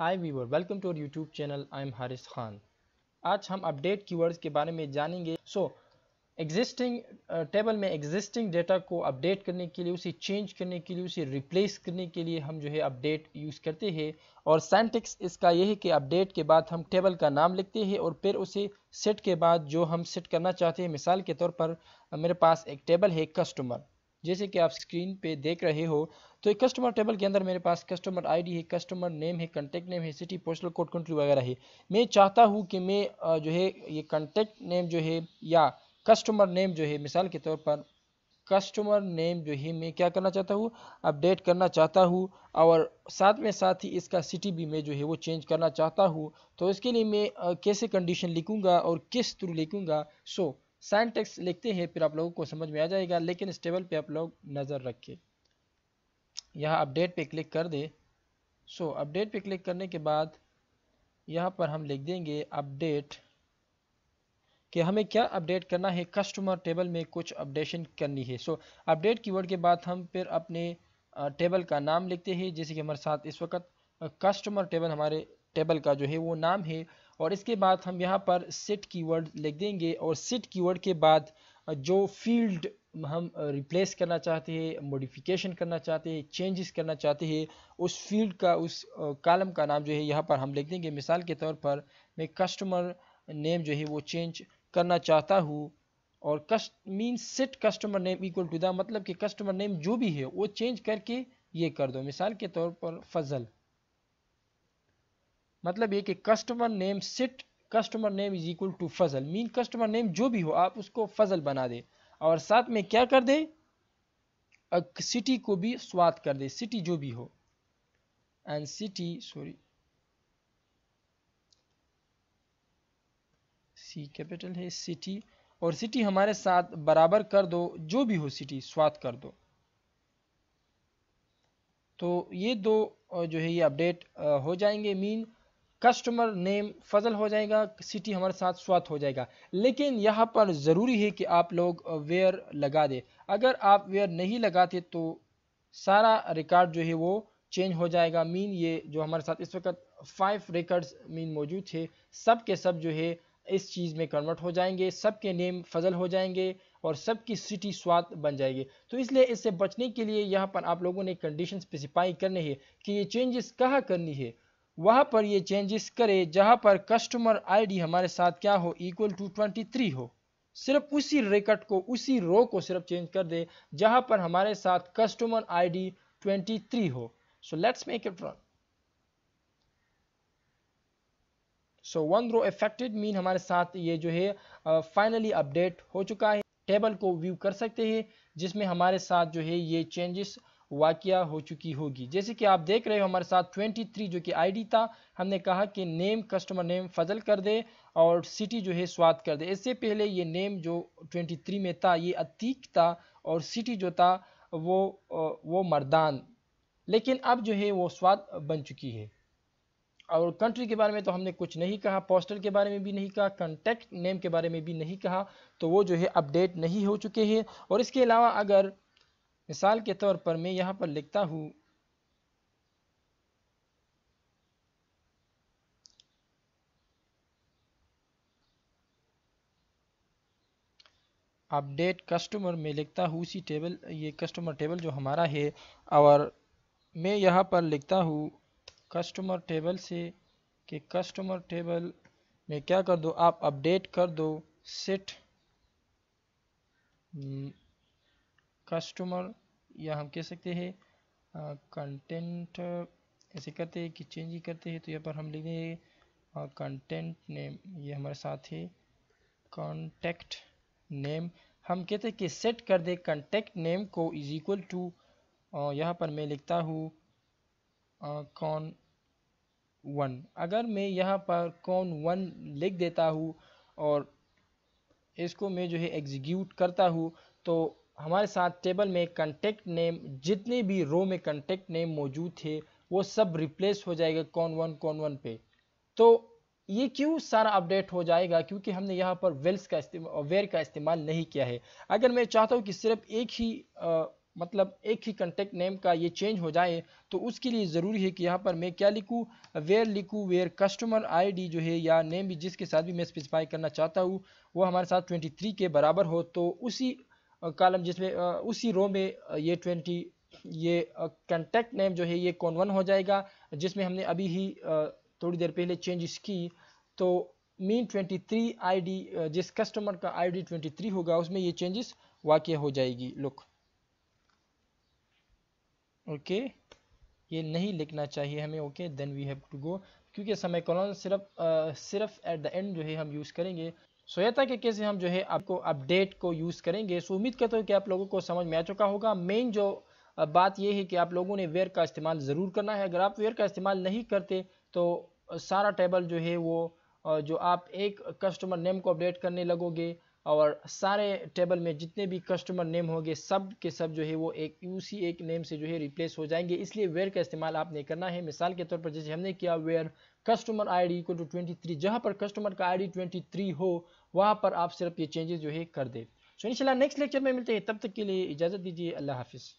hi viewer welcome to our YouTube channel I am Haris Khan आज हम update keywords के बारे में जानेंगे सो एग्जिस्टिंग टेबल में एग्जिस्टिंग डेटा को अपडेट करने के लिए उसे चेंज करने के लिए उसे रिप्लेस करने के लिए हम जो है अपडेट यूज़ करते हैं और सेंटिक्स इसका यह है कि अपडेट के बाद हम टेबल का नाम लिखते हैं और फिर उसे सेट के बाद जो हम सेट करना चाहते हैं मिसाल के तौर पर मेरे पास एक टेबल है कस्टमर जैसे कि आप स्क्रीन पे देख रहे हो तो एक कस्टमर टेबल के अंदर मेरे पास कस्टमर आईडी है कस्टमर नेम है कंटेक्ट नेम है सिटी पोस्टल कोड कंट्री वगैरह है मैं चाहता हूँ कि मैं जो है ये कंटेक्ट नेम जो है या कस्टमर नेम जो है मिसाल के तौर पर कस्टमर नेम जो है मैं क्या करना चाहता हूँ अपडेट करना चाहता हूँ और साथ में साथ ही इसका सिटी भी मैं जो है वो चेंज करना चाहता हूँ तो इसके लिए मैं कैसे कंडीशन लिखूँगा और किस थ्रू लिखूँगा सो so, साइन टेक्स लिखते हैं फिर आप लोगों को समझ में आ जाएगा लेकिन इस टेबल पर आप लोग नज़र रखें यहाँ अपडेट पे क्लिक कर दे सो अपडेट पे क्लिक करने के बाद यहाँ पर हम लिख देंगे अपडेट कि हमें क्या अपडेट करना है कस्टमर टेबल में कुछ अपडेशन करनी है सो so, अपडेट कीवर्ड के बाद हम फिर अपने टेबल का नाम लिखते हैं जैसे कि हमारे साथ इस वक्त कस्टमर टेबल हमारे टेबल का जो है वो नाम है और इसके बाद हम यहाँ पर सेट कीवर्ड लिख देंगे और सेट कीवर्ड के बाद जो फील्ड हम रिप्लेस करना चाहते हैं मॉडिफिकेशन करना चाहते हैं चेंजेस करना चाहते हैं उस फील्ड का उस कॉलम का नाम जो है यहाँ पर हम लिख देंगे मिसाल के तौर पर मैं कस्टमर नेम जो है वो चेंज करना चाहता हूँ और कस्ट mean set customer name equal to the मतलब कि कस्टमर नेम जो भी है वो चेंज करके ये कर दो मिसाल के तौर पर फजल मतलब ये कि customer name set customer name is equal to Fazal mean customer name जो भी हो आप उसको फजल बना दे और साथ में क्या कर दे सिटी को भी स्वाद कर दे सिटी जो भी हो and city sorry C capital है सिटी और सिटी हमारे साथ बराबर कर दो जो भी हो सिटी स्वाद कर दो तो ये दो जो है ये अपडेट हो जाएंगे मीन कस्टमर नेम फजल हो जाएगा सिटी हमारे साथ स्वात हो जाएगा लेकिन यहाँ पर ज़रूरी है कि आप लोग वेयर लगा दें अगर आप वेयर नहीं लगाते तो सारा रिकॉर्ड जो है वो चेंज हो जाएगा मीन ये जो हमारे साथ इस वक्त फाइव रिकॉर्ड्स मीन मौजूद थे सब के सब जो है इस चीज़ में कन्वर्ट हो जाएंगे सब के नेम फजल हो जाएंगे और सबकी सिटी स्वाद बन जाएगी तो इसलिए इससे बचने के लिए यहाँ पर आप लोगों ने कंडीशन स्पेसिफाई करनी है कि ये चेंजेस कहाँ करनी है वहाँ पर ये चेंजेस करे जहाँ पर कस्टमर आईडी हमारे साथ क्या हो इक्वल टू ट्वेंटी थ्री हो सिर्फ उसी रिकट को उसी रो को सिर्फ चेंज कर दे जहाँ पर हमारे साथ कस्टमर आईडी ट्वेंटी थ्री हो so let's make it run so one row affected mean हमारे साथ ये जो है फाइनली uh, अपडेट हो चुका है टेबल को व्यू कर सकते हैं जिसमें हमारे साथ जो है ये चेंजेस वाक़ हो चुकी होगी जैसे कि आप देख रहे हो हमारे साथ 23 जो कि आईडी था हमने कहा कि नेम कस्टमर नेम फजल कर दे और सिटी जो है स्वाद कर दे इससे पहले ये नेम जो 23 में था ये अतीक था और सिटी जो था वो वो मर्दान लेकिन अब जो है वो स्वाद बन चुकी है और कंट्री के बारे में तो हमने कुछ नहीं कहा पोस्टर के बारे में भी नहीं कहा कंटेक्ट नेम के बारे में भी नहीं कहा तो वो जो है अपडेट नहीं हो चुके हैं और इसके अलावा अगर मिसाल के तौर पर मैं यहाँ पर लिखता हूँ अपडेट कस्टमर में लिखता हूँ उसी टेबल ये कस्टमर टेबल जो हमारा है और मैं यहाँ पर लिखता हूँ कस्टमर टेबल से कि कस्टमर टेबल में क्या कर दो आप अपडेट कर दो सेट हम्म, कस्टमर या हम कह सकते हैं कंटेंट ऐसे करते हैं कि चेंज ही करते हैं तो यहाँ पर हम लिख देंगे कंटेंट नेम ये हमारे साथ है कॉन्टेक्ट नेम हम कहते हैं कि सेट कर दे कॉन्टेक्ट नेम को इज इक्वल टू यहाँ पर मैं लिखता हूँ कौन वन अगर मैं यहाँ पर कौन वन लिख देता हूँ और इसको मैं जो है एग्जीक्यूट करता हूँ तो हमारे साथ टेबल में कंटेक्ट नेम जितने भी रो में कंटेक्ट नेम मौजूद थे वो सब रिप्लेस हो जाएगा कौन वन कौन वन पे तो ये क्यों सारा अपडेट हो जाएगा क्योंकि हमने यहाँ पर वेल्स का इस्तेमाल वेयर uh, का इस्तेमाल नहीं किया है अगर मैं चाहता हूँ कि सिर्फ एक ही आ, uh, मतलब एक ही कंटेक्ट नेम का ये चेंज हो जाए तो उसके लिए ज़रूरी है कि यहाँ पर मैं क्या लिखूँ वेयर लिखूँ वेयर कस्टमर आईडी जो है या नेम भी जिसके साथ भी मैं स्पेसिफाई करना चाहता हूँ वो हमारे साथ ट्वेंटी के बराबर हो तो उसी कॉलम जिसमें उसी रो में ये ट्वेंटी ये कंटेक्ट नेम जो है ये कौन वन हो जाएगा जिसमें हमने अभी ही थोड़ी देर पहले चेंजेस की तो मीन 23 आईडी जिस कस्टमर का आईडी 23 होगा उसमें ये चेंजेस वाक्य हो जाएगी लुक ओके ये नहीं लिखना चाहिए हमें okay then we have to go क्योंकि समय कॉलोन सिर्फ आ, सिर्फ एट द एंड जो है हम यूज़ करेंगे सोयता के कैसे हम जो है आपको अपडेट को यूज़ करेंगे सो उम्मीद करते हो कि आप लोगों को समझ में आ चुका होगा मेन जो बात यह है कि आप लोगों ने वेयर का इस्तेमाल ज़रूर करना है अगर आप वेयर का इस्तेमाल नहीं करते तो सारा टेबल जो है वो जो आप एक कस्टमर नेम को अपडेट करने लगोगे और सारे टेबल में जितने भी कस्टमर नेम होंगे सब के सब जो है वो एक उसी एक नेम से जो है रिप्लेस हो जाएंगे इसलिए वेयर का इस्तेमाल आपने करना है मिसाल के तौर पर जैसे हमने किया where customer I D equal to twenty three जहाँ पर कस्टमर का आई डी ट्वेंटी थ्री हो वहाँ पर आप सिर्फ ये चेंजेस जो है कर दे तो इंशाल्लाह नेक्स्ट लेक्चर में मिलते हैं तब तक के लिए इजाज़त दीजिए अल्लाह हाफिज़